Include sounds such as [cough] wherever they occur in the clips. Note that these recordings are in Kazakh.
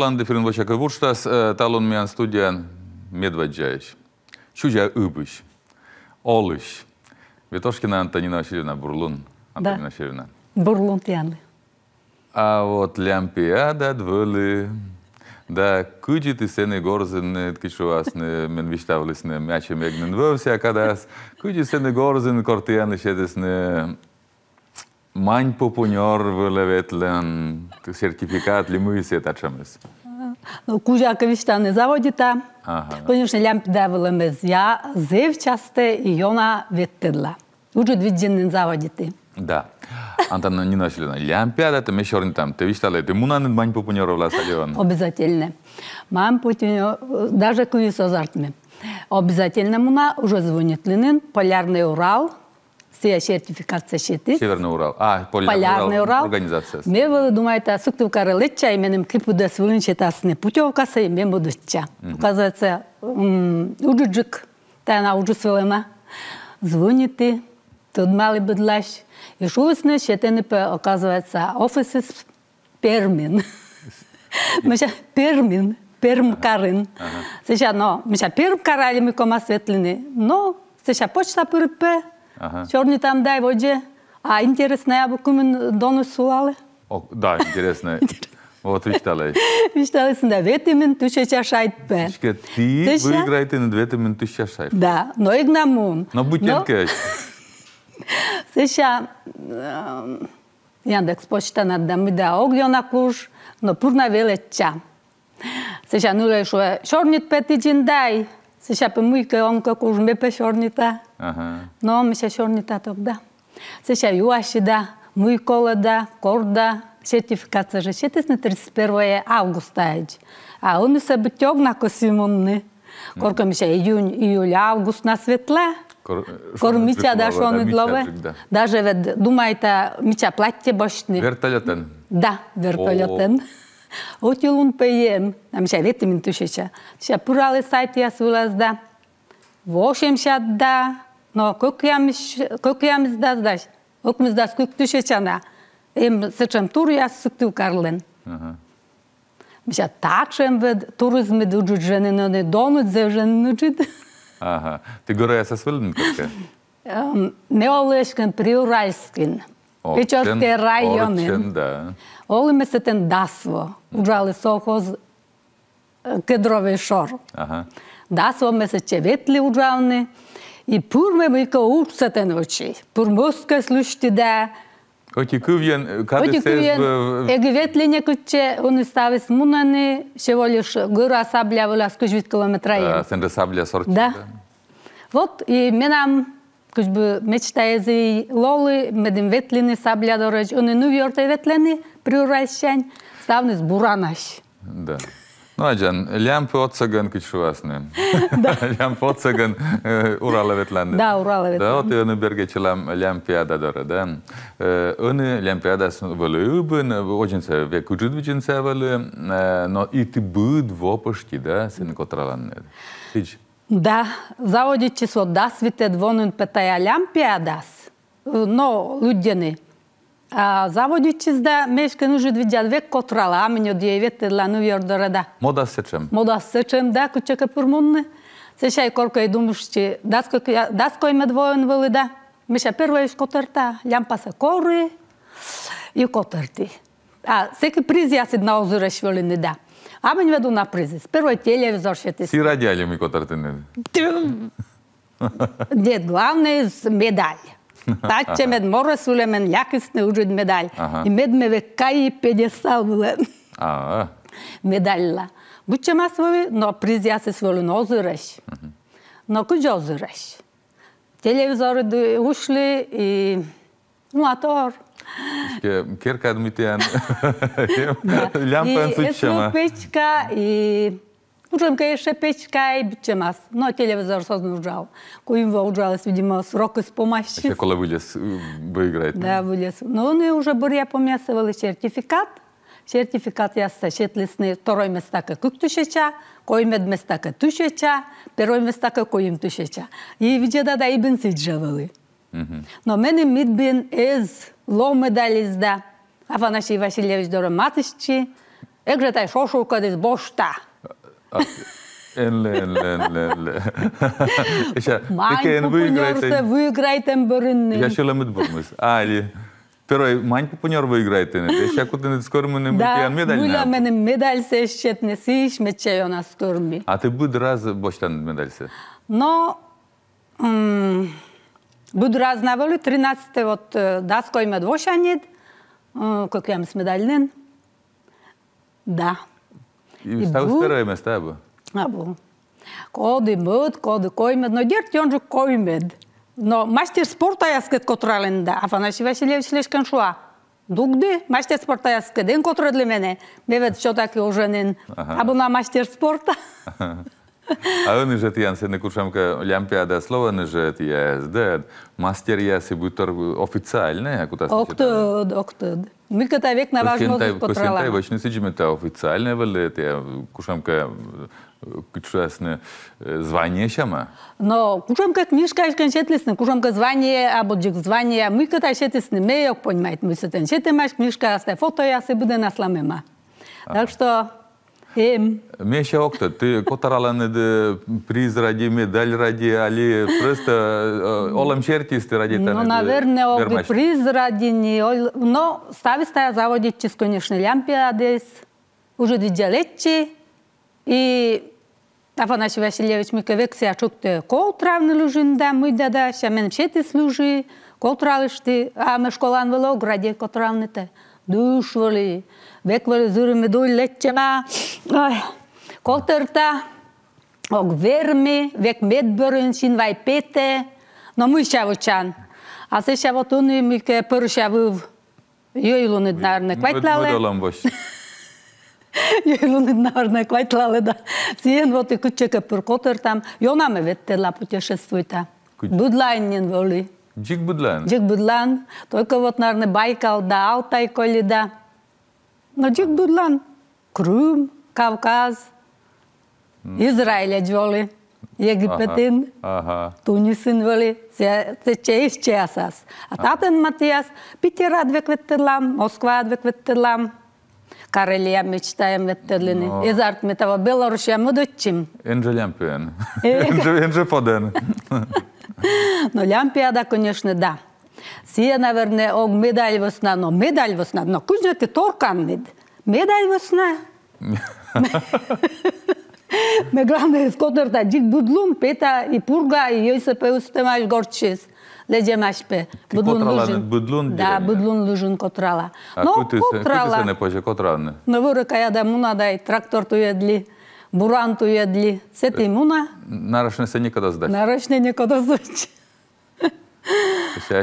Roland, defirin vă că vurstas, talon mi Чужая ыбыщ, олыщ. Ветошкина Антонина Васильевна Бурлун. Антонина да. Васильевна. Бурлун Тианы. А вот лямпиада дволи. Да, куди ты сены горзен, кичувасны, мен виштавлисны, мячем егнен вовсе, а когда куди сены горзен, кортияны шедесны, сертификат, Mani popunior Ну, vetlen сертификат лимуисет ачамыз. Кужаковиштаны Ага. Конечно, лямпида вылымыз. Я зев и она веттедла. Уже двидженнен заводите. Да. Антон не начали на лямпиада, там еще не там. Ты вичтала, ты мунан мань попунеров ласалион. Обязательно. Мам путинер, даже куис азартми. Обязательно муна уже звонит Ленин, полярный Урал, а сертификация сертификация северный урал а полярный урал организациясы мен буну думайт сыктывкары летча и менин кпдс вылынчетасыны путевкасы мен буду ча оказывается ужуджик тана ужусвелема звоните тут малый быдлаш и шуусны шетенп оказывается офисы пермин [laughs] Мы пермин перм карын сеша но мыша перм карали мы кома светлины но сейчас почта пырытпе Черный там дай воде. А интересно, я бы кумен донус О, Да, интересно. Вот вичталай. Вичталай сында ветемин туша чашайт бе. Тишке ти выиграете на ветемин туша шайт. Да, но и гнамун. Но бутенка. Сеша Яндекс почта над дами да огня на куш, но пурна велеча. Сеша нуле шуе шорнит петиджин дай. Сеша пемуйка онка куш мепе шорнита. Ном се да, Сеша юашида, муйколада, корда, сертификация же шетес на 31 августа. А он и событёк на косимонны. Корка миша июнь, июль, август на светла. Кормича э, да шоны длове. Даже вед думаете, мича платье башни. Вертолетен. Да, вертолетен. Отилун [laughs] пейем. Нам ша ветимин тушеча. Ша пуралы сайт я сулазда. да. шадда но көкямиш көкямиздазда өкмүздас күктүшечана эми сычым туряс сүктүү карлен миша такшем ве туризм дуджуженин оне дону дзевженин учит ага ты горая со свилин кырка не олешкин приуральскин Печорские районы. да. Олиме се тен дасво. Уджали совхоз э, кедровый шор. Ага. Дасво ме се чеветли уджални. Ага. И пурме мыка упсатен очи. Пурмоска слушти да. Оти кывен, кады сэз... Эгветлене кутче, он ставис мунаны, всего лишь гора сабля вула скажвит километра ем. Сэнда сабля сорти. Да. Вот, и менам, как бы мечтаези лолы, медим ветлини сабля дорож, он и ну вёрте ветлини, приуральщань, ставнис буранаш. Да. Ну, аджан, лям поцаган кичуасны. Да. Лям поцаган Урала ветланды. Да, Урала Да, вот оны берге чилам лям пиада дары, да. Оны лям пиадасын валы убын, очень сэ, век уджуд вичин сэ но и ты быд вопышки, да, сын котраланны. Тич? Да, заводит число да, свитет вонын пятая лям пиадас, но людяны. Завод үтчізді мешкін үжі век котрала, а мені диевет тырлану вердорада. Мода сечем. Мода сечем, да, күтче көпірмунны. Сешай коркой думушчи, да. медвоен вылыда. Меша первая иш котырта, лямпаса коры и котырты. А, секи приз ясид на озыреш вылыны, да. А мен веду на призы. Сперва телевизор Си Сирадяли ми котыртыны. Нет, [laughs] главное медаль. Таччемед морос улемен, лякысны ужуд медаль. И Медмеве кайи педестал булен. Медальла. Бучемас вули, но призясы сволы нозыраш. Но кужозыраш. Телевизоры ушли и... Ну, атор. Керка адмитен. [laughs] Лямпен сучема. И печка, и... Ужемка еще печка и битчемас. Но телевизор создан Коим Куимва уджалась, видимо, срок из помощи. Это когда вылез, э, выиграет. Да, вылез. Но он уже буря помясывали сертификат. Сертификат я сашетлесный. Второй места как тушеча, коймед места как тушеча, первое места как коим тушеча. И видела, да, и бенцит жавали. Но мене мидбин из ломедализда. Афанасий Васильевич Дороматышчи. Эгретай шошулка дез бошта. Мань пупунерса выиграйтен бүріннен. Яшыламыд болмыз. Али. Первый мань пупунер выиграет Я Еще куда-нибудь скоро мы не будем медаль. Да, мы не медаль се счетне сиш, мы чай на нас А ты буд раз бочтан медаль се? Но буд раз на волю 13 от даской медвошанит, как я с медальнен. Да. Ibstavuspera emestääbä? Abu. Kodi mõõd, kodi koimed, no tert on ju koimed. No master sporta Афанасий Васильевич мастер спорта яске, ден котро для мене. все таки уже мастер спорта. A oni, že tie Jansen Kučamka Ľampiáda Slovene, мастер tie SD, Мы когда век на важно потрала. сидим это вели, кушамка чудесне звание ма? Но кушамка книжка из кончетлисны, кушамка звание, звание, мы когда шетлисны, як сетен фото, Так Эм. Мен шаокта, ты котараланыды э, приз ради, медаль ради, али просто э, олам шертисты ради Ну, э, наверное, оби приз ради не, но ставистая заводит чиз, конечно, лямпиадес, уже дидялетчи, и Афанасий Васильевич Микевекси ачукты кол травны лужында, мыйдада, шамен шети служи, кол травышты, а мы школан вело, граде кол травны-то, душ вали, väckvare zurme dulletjema, kolterta, och värme, väck sin pete, no А се да. Сиен вот и там. Джик Будлайн. Джик Будлайн. Только вот, наверное, Байкал да, Алтай коли Наджик дудлан Крым, Кавказ, Израиля жолы, Египетин, ага. Тунисин вели, се чеиш чеасас. А татен Матиас, Питера две кветтерлам, Москва две кветтерлам, Карелия мечтаем веттерлини. Из артметава Белорусия мудочим. Инже лямпиен. Инже [laughs] поден. Но лямпиада, конечно, да. Сия, наверное, ог медаль восна, но медаль восна, но Кузнец, ты торкан мед. Медаль восна. [laughs] Ме главное, скотнерта, дик будлум, пета и пурга, и ей се пеустемаш горчес. Леджемашпе. Будлун лужин. Будлун Да, будлун лужин котрала. Но котрала. Кути се не позже, котралне? Но ворока я да муна дай трактор туедли. Буран туедли. Це ти муна? Нарочне се никода здать. Нарочне никода здать. [laughs]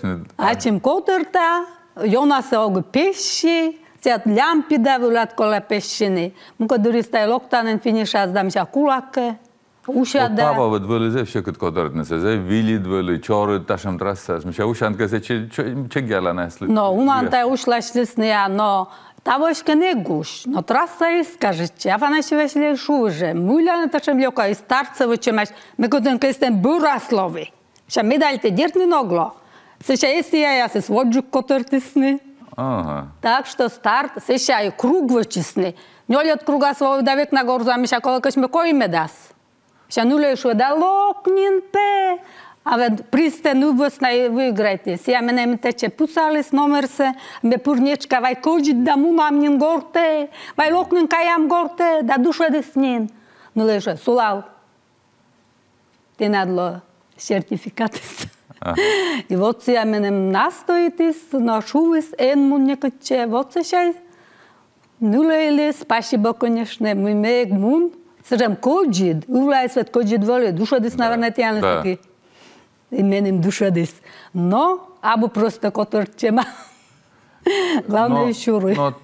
czym Ačiū Kautartą, Jonas Augų Peši. Ți-a lampida vulat cola peșine. Muncă durista e loctan în finișa dam și aculacă. Ușa da. Papa văd vălăzev și cât codărt ne se vilid vălă cioră tașam trasas. Mi-a ușa că se ce ce gela nesle. No, uma antai ușla și snea, no. trasa jest, гуш, но трасса и скажете, а вона ще веселі шуже. Муля на ташем льока і старцево чимеш. Ми кодинка істем бураслови. Ще ми дальте діртні ногло. Сеќај си ја, јас котортисни. Ага. Так што старт, сеќај, круг вочисни. круга свой давит на горзу, ами ша кола мы кој ме дас? Ша нуле шо да локнин пе. А вед присте нубос на выиграйте. я мене тече пусали с номер се, ме пурнечка, вај да му мамнин горте, вај локнин каям горте, да душа деснин. Нуле шо, сулал. Ти надло сертификат. И вот сега менем настоите на шувис ен му некаче вот сешай. Нула или спасибо, конечно, мы мег мун. Сажам коджид, улай свет коджид воле, душа дес наверное тяне таки. И менем душа дес. Но або просто которчема. Главное, но, Но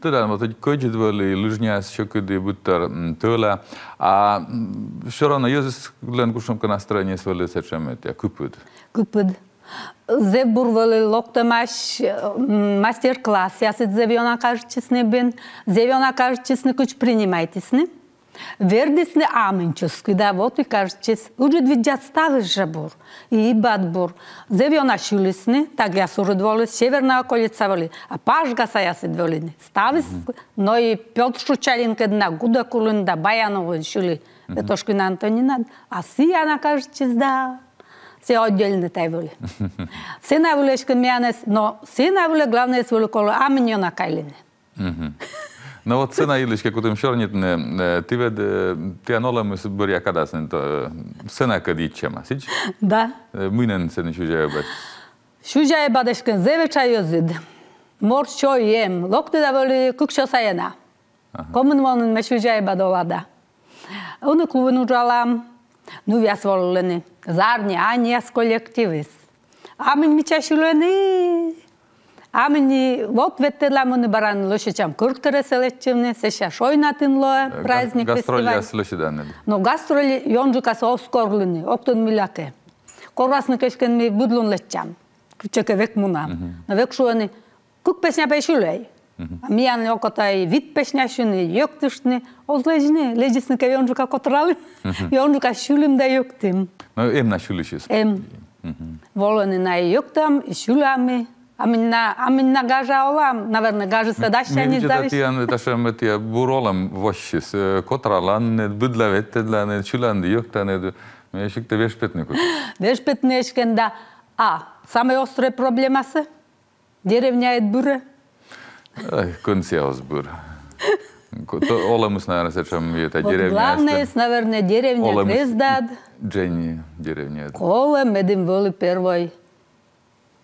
Tudom, volt egy kögyödvöli lüzsnyász, söködi butter mm, tőle, a mm, sorana jözzesz, lenkusom kanasztrányi szvöli szecsemet, a küpöd. Küpöd. локтамаш мастер-класс. Аз се зевиона кажа, че с не бен. куч Вердесне аминчус, да вот и кажется уже видят ставыш жабур и бадбур. Зевиона шулисны, так я сурудволи, северна околица воли, а пашга са я седволини. Ставис, но и Петр Шучалинка дна, Гуда Кулунда, Баянова шули, на Антонина, а си сияна кажчес, да, се отделни тај воли. Се најволешка мијанес, но се најволе главно е своле коло аминьона кајлине. Но вот цена Ильичка кутым шорнитне, ты вед, ты анола мы сбори акадасны, то цена кадит чема, сич? Да. Мынен цены чужая баш. Чужая бадешкен зеве чай озид. Мор чой ем, локты давали кукшо саяна. Комын вонын ме чужая бадолада. Оны клубын ужалам, ну вяз волылыны. Зарни, а не с коллективис. А мен мечашилыны. Амни вот веттерламуны баран лошечам куртыра селетчевне, сеша шойнатын лоя праздник фестиваль. Гастроли аслошидан. Но гастроли йонжукасы оскорлыны, октон миляке. Корвасны кешкен ми будлун летчам. Чеке век муна. Но век шуаны кук песня пешулей. Мияны окотай вид песняшыны, йоктышны, озлежны, лежисныке йонжука котыралы, йонжука шүлім да йоктым. Ну, эмна шүлішіз? Эм. Волыны на йоктам, шүлами, Аминна, аминна гажа олам, наверное, гажа садаща не завиш. Мен ташам буролам для не чулан А, самая острая проблема деревня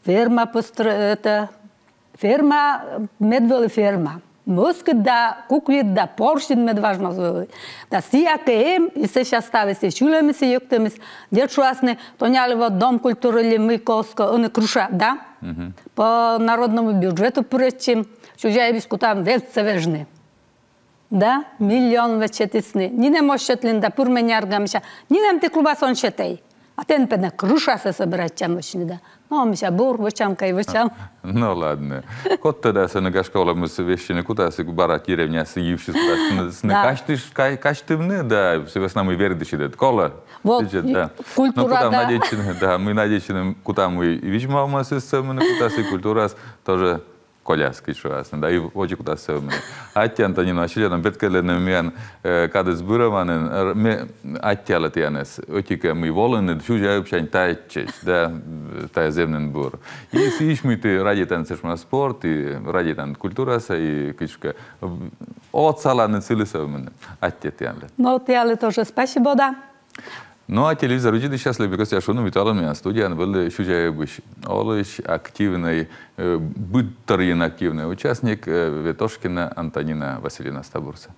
ферма постро... это ферма медвели ферма. Мозг да кукви да поршин медважно звели. Да си акеем и се ша стави се чулеми се юктеми се. Дечу асне тонялево дом культуры ли мы коска он круша, да? По народному бюджету пречим чужая биску там вельце вежны. Да, миллион вечетисны. Нине мощетлинда пурменяргамша. Нинем ты сон шетей. А Атен пена крушаса собирать чам да. Мамся бур, вочам кай вочам. [laughs] Ну ладно. Кот тогда се [laughs] на школа мы се вещи куда се бара киревня се ювши с на каштиш кай каштивны да се весна мы вердиши дед кола. Вот да. Культура да. Надечен да мы надечен куда мы вижмама се се мы куда се культура тоже коляски, що Да, и хочу куда се мене. Атті Антоніна Ашілянам, беткеле не мен кадес бураванен, ме аттяла тіянес, отіке ми волен, чужа общань тайчеч, да, тая земнен бур. І си ішмити радітан сешма спорт, і радітан культураса, і кичка. Оцала не цілися в мене, атті тіянле. Ну, тіяле тоже спасибо, да. No, televizor uđi сейчас любит, я шону витала меня студия, он был шужая быш. Олыш активный, э, быттарин активный участник э, Ветошкина Антонина Васильевна Стабурса.